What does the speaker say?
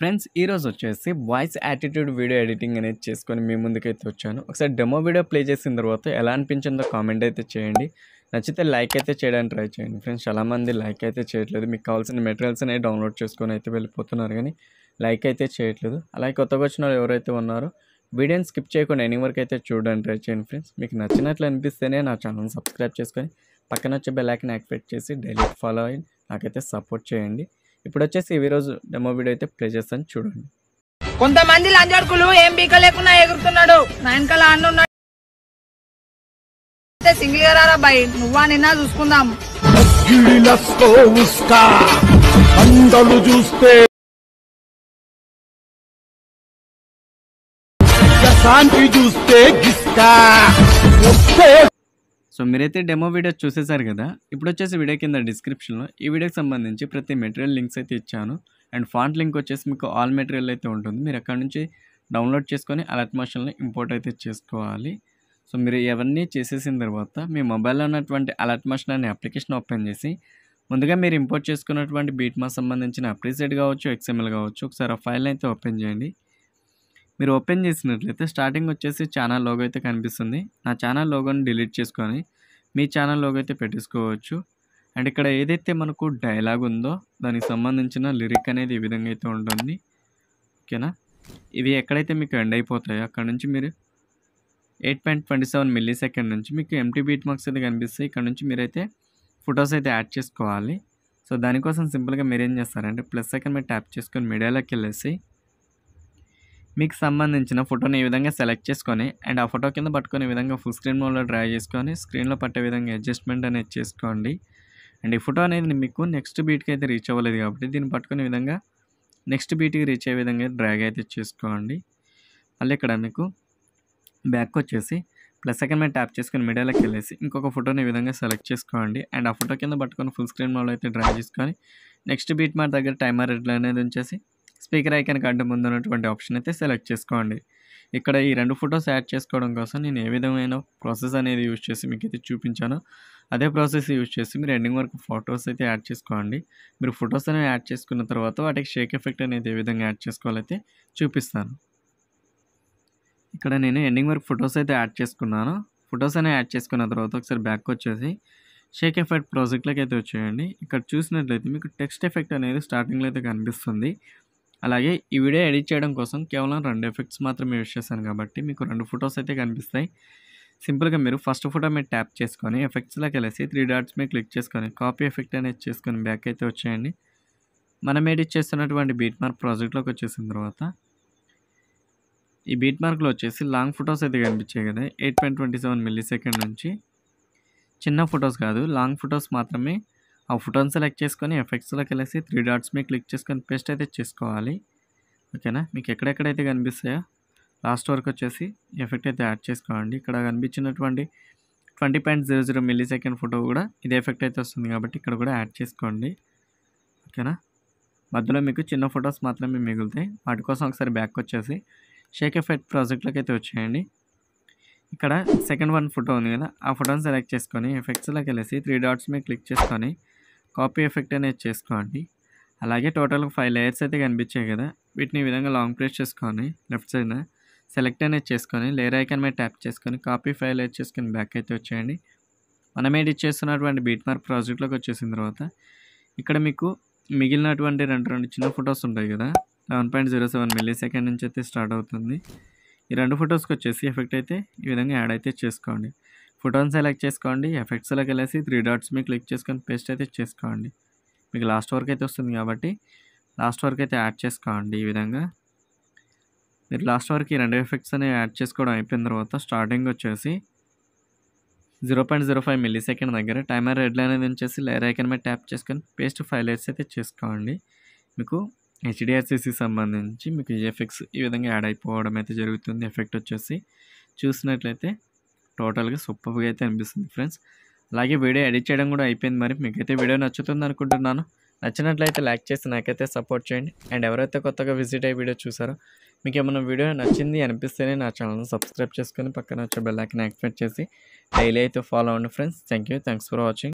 friends ఈరోజు వచ్చేసి voice attitude video editing అనేది చేసుకొని మీ ముందుకైతే వచ్చాను ఒకసారి డెమో వీడియో ప్లే చేసిన తర్వాత ఎలా అనిపించిందో కామెంట్ అయితే చేయండి నచ్చితే లైక్ అయితే చేయడానికి ట్రై చేయండి ఫ్రెండ్స్ చాలామంది లైక్ అయితే చేయట్లేదు మీకు కావాల్సిన మెటీరియల్స్ అనేవి డౌన్లోడ్ చేసుకొని అయితే వెళ్ళిపోతున్నారు కానీ లైక్ అయితే చేయట్లేదు అలాగే కొత్తగా వచ్చిన వాళ్ళు ఎవరైతే ఉన్నారో వీడియోని స్కిప్ చేయకుండా ఎనీ వరకు అయితే చూడడానికి ట్రై చేయండి ఫ్రెండ్స్ మీకు నచ్చినట్లు అనిపిస్తేనే నా ఛానల్ని సబ్స్క్రైబ్ చేసుకొని పక్కన వచ్చే బెల్ ఐకన్ యాక్టివేట్ చేసి డైలీ ఫాలో అయ్యి నాకైతే సపోర్ట్ చేయండి ఇప్పుడు వచ్చేసి ఈరోజు డెమో వీడియో అయితే ప్లే చేస్తాను చూడండి కొంతమంది లంజాడుకులు ఏం బీక లేకుండా ఎగురుతున్నాడు నాయనకల అన్నున్నాడు సింగిల్ గా రారా బాయ్ నువ్వా నిన్న చూసుకుందాం అందరూ చూస్తే శాంతి చూస్తే సో మీరైతే డెమో వీడియో చూసేశారు కదా ఇప్పుడు వచ్చేసి వీడియో కింద డిస్క్రిప్షన్లో ఈ వీడియోకి సంబంధించి ప్రతి మెటీరియల్ లింక్స్ అయితే ఇచ్చాను అండ్ ఫాంట్ లింక్ వచ్చేసి మీకు ఆల్ మెటీరియల్ అయితే ఉంటుంది మీరు అక్కడ నుంచి డౌన్లోడ్ చేసుకొని అలర్ట్ మోషన్ని ఇంపోర్ట్ అయితే చేసుకోవాలి సో మీరు ఇవన్నీ చేసేసిన తర్వాత మీ మొబైల్లో ఉన్నటువంటి అలర్ట్ మోషన్ అనే అప్లికేషన్ ఓపెన్ చేసి ముందుగా మీరు ఇంపోర్ట్ చేసుకున్నటువంటి బీట్మా సంబంధించిన అప్రీసెట్ కావచ్చు ఎక్స్ఎంఎల్ కావచ్చు ఒకసారి ఆ ఫైల్ అయితే ఓపెన్ చేయండి మీరు ఓపెన్ చేసినట్లయితే స్టార్టింగ్ వచ్చేసి ఛానల్ లోగో అయితే కనిపిస్తుంది నా ఛానల్ లోగోని డిలీట్ చేసుకొని మీ ఛానల్ లోగో అయితే పెట్టేసుకోవచ్చు అండ్ ఇక్కడ ఏదైతే మనకు డైలాగ్ ఉందో దానికి సంబంధించిన లిరిక్ అనేది ఈ విధంగా అయితే ఉంటుంది ఓకేనా ఇవి ఎక్కడైతే మీకు ఎండ్ అయిపోతాయో అక్కడ నుంచి మీరు eight point twenty seven millisecond నుంచి మీకు ఎంటీ బీట్ మార్క్స్ అయితే కనిపిస్తాయి ఇక్కడ నుంచి మీరైతే ఫొటోస్ అయితే యాడ్ చేసుకోవాలి సో దానికోసం సింపుల్గా మీరు ఏం చేస్తారంటే ప్లస్ సెకండ్ మీరు ట్యాప్ చేసుకొని మీడియాలోకి వెళ్ళేసి మీకు సంబంధించిన ఫోటోని ఈ విధంగా సెలెక్ట్ చేసుకొని అండ్ ఆ ఫోటో కింద పట్టుకునే ఈ విధంగా ఫుల్ స్క్రీన్ మోడ్లో డ్రా చేసుకొని స్క్రీన్లో పట్టే విధంగా అడ్జస్ట్మెంట్ అనేది చేసుకోండి అండ్ ఈ ఫోటో అనేది మీకు నెక్స్ట్ బీట్కి అయితే రీచ్ అవ్వలేదు కాబట్టి దీన్ని పట్టుకునే విధంగా నెక్స్ట్ బీట్కి రీచ్ అయ్యే విధంగా డ్రాగ్ అయితే చేసుకోండి మళ్ళీ ఇక్కడ మీకు బ్యాక్ వచ్చేసి ప్లస్ సెకండ్ మీద ట్యాప్ చేసుకుని మీడియాలోకి వెళ్ళేసి ఇంకొక ఫోటోని ఈ విధంగా సెలెక్ట్ చేసుకోండి అండ్ ఆ ఫోటో కింద పట్టుకొని ఫుల్ స్క్రీన్ మోడ్లో అయితే డ్రా చేసుకొని నెక్స్ట్ బీట్ మా దగ్గర టైమర్ రెడ్లు అనేది ఉంచేసి స్పీకర్ ఐకాన్ కంటే ముందు ఉన్నటువంటి ఆప్షన్ అయితే సెలెక్ట్ చేసుకోండి ఇక్కడ ఈ రెండు ఫొటోస్ యాడ్ చేసుకోవడం కోసం నేను ఏ విధమైన ప్రాసెస్ అనేది యూజ్ చేసి మీకు అయితే చూపించాను అదే ప్రాసెస్ యూజ్ చేసి మీరు ఎండింగ్ వరకు ఫొటోస్ అయితే యాడ్ చేసుకోండి మీరు ఫొటోస్ అనేవి యాడ్ చేసుకున్న తర్వాత వాటికి షేక్ ఎఫెక్ట్ అనేది ఏ విధంగా యాడ్ చేసుకోవాలైతే చూపిస్తాను ఇక్కడ నేను ఎండింగ్ వరకు ఫొటోస్ అయితే యాడ్ చేసుకున్నాను ఫొటోస్ అనేవి యాడ్ చేసుకున్న తర్వాత ఒకసారి బ్యాక్ వచ్చేసి షేక్ ఎఫెక్ట్ ప్రాజెక్ట్లోకి అయితే వచ్చేయండి ఇక్కడ చూసినట్లయితే మీకు టెక్స్ట్ ఎఫెక్ట్ అనేది స్టార్టింగ్లో అయితే కనిపిస్తుంది అలాగే ఈ వీడియో ఎడిట్ చేయడం కోసం కేవలం రెండు ఎఫెక్ట్స్ మాత్రమే యూజ్ చేశాను కాబట్టి మీకు రెండు ఫొటోస్ అయితే కనిపిస్తాయి సింపుల్గా మీరు ఫస్ట్ ఫోటో మీరు ట్యాప్ చేసుకొని ఎఫెక్ట్స్లోకి వెళ్ళేసి త్రీ డాట్స్ మీద క్లిక్ చేసుకొని కాపీ ఎఫెక్ట్ అనేది చేసుకొని బ్యాక్ అయితే వచ్చేయండి మనం ఎడిట్ చేస్తున్నటువంటి బీట్ మార్క్ ప్రాజెక్ట్లోకి వచ్చేసిన తర్వాత ఈ బీట్ మార్క్లో వచ్చేసి లాంగ్ ఫొటోస్ అయితే కనిపించాయి కదా eight point twenty seven millisecond నుంచి చిన్న ఫొటోస్ కాదు లాంగ్ ఫొటోస్ మాత్రమే ఆ ఫోటోని సెలెక్ట్ చేసుకొని ఎఫెక్ట్స్లో కలిసి త్రీ డాట్స్ మీద క్లిక్ చేసుకొని పేస్ట్ అయితే చేసుకోవాలి ఓకేనా మీకు ఎక్కడెక్కడైతే కనిపిస్తాయో లాస్ట్ వరకు వచ్చేసి ఎఫెక్ట్ అయితే యాడ్ చేసుకోవండి ఇక్కడ కనిపించినటువంటి twenty point zero zero millisecond photo కూడా ఇదే ఎఫెక్ట్ అయితే వస్తుంది కాబట్టి ఇక్కడ కూడా యాడ్ చేసుకోండి ఓకేనా మధ్యలో మీకు చిన్న ఫొటోస్ మాత్రమే మిగులుతాయి వాటి కోసం ఒకసారి బ్యాక్ వచ్చేసి షేక్ ఎఫెక్ట్ ప్రాజెక్ట్లోకి అయితే వచ్చేయండి ఇక్కడ సెకండ్ వన్ ఫోటో ఉంది కదా ఆ ఫోటోని సెలెక్ట్ చేసుకొని ఎఫెక్ట్స్లోకి వెళ్ళేసి త్రీ డాట్స్ మీద క్లిక్ చేసుకొని కాపీ ఎఫెక్ట్ అనేది చేసుకోండి అలాగే టోటల్ ఫైవ్ లేయర్స్ అయితే కనిపించాయి కదా వీటిని ఈ విధంగా లాంగ్ ప్రెస్ చేసుకొని లెఫ్ట్ సైడ్ సెలెక్ట్ అనేది చేసుకొని లేయర్ ఐకాన్ మీద ట్యాప్ చేసుకొని కాపీ ఫైల్ అయితే చేసుకొని బ్యాక్ అయితే వచ్చేయండి మనం ఎడిట్ చేస్తున్నటువంటి బీట్ మార్క్ ప్రాజెక్ట్లోకి వచ్చేసిన తర్వాత ఇక్కడ మీకు మిగిలినటువంటి రెండు రెండు చిన్న ఫొటోస్ ఉంటాయి కదా eleven point zero seven millisecond నుంచి అయితే స్టార్ట్ అవుతుంది ఈ రెండు ఫొటోస్కి వచ్చేసి ఎఫెక్ట్ అయితే ఈ విధంగా యాడ్ అయితే చేసుకోండి ఫోటోని సెలెక్ట్ చేసుకోండి సెలెక్ట్ వెళ్ళేసి త్రీ డాట్స్ మీకు క్లిక్ చేసుకొని పేస్ట్ అయితే చేసుకోండి మీకు లాస్ట్ వరకు అయితే వస్తుంది కాబట్టి లాస్ట్ వరకు అయితే యాడ్ చేసుకోండి ఈ విధంగా మీరు లాస్ట్ వరకు ఈ రెండు ఎఫెక్ట్స్ అనేవి యాడ్ చేసుకోవడం అయిపోయిన తర్వాత స్టార్టింగ్ వచ్చేసి zero point zero five millisecond దగ్గర టైమర్ రెడ్ లైన్ అనేది ఉంచేసి లేయర్ ఐకన్ మీద ట్యాప్ చేసుకొని పేస్ట్ ఫైవ్ లైట్స్ అయితే చేసుకోండి మీకు హెచ్డిఎఫ్సికి సంబంధించి మీకు ఎఫెక్ట్స్ ఈ విధంగా యాడ్ అయిపోవడం అయితే జరుగుతుంది ఎఫెక్ట్ వచ్చేసి చూసినట్లయితే టోటల్గా సూపర్గా అయితే అనిపిస్తుంది ఫ్రెండ్స్ అలాగే వీడియో ఎడిట్ చేయడం కూడా అయిపోయింది మరి మీకైతే వీడియో నచ్చుతుంది అనుకుంటున్నాను నచ్చినట్లయితే లైక్ చేసి నాకైతే సపోర్ట్ చేయండి అండ్ ఎవరైతే కొత్తగా విజిట్ అయ్యి వీడియో చూసారో మీకు ఏమైనా వీడియో నచ్చింది అనిపిస్తేనే నా ఛానల్ని సబ్స్క్రైబ్ చేసుకొని పక్కన వచ్చే బెల్లైకన్ యాక్టివేట్ చేసి డైలీ అయితే ఫాలో అవ్వండి friends thank you thanks for watching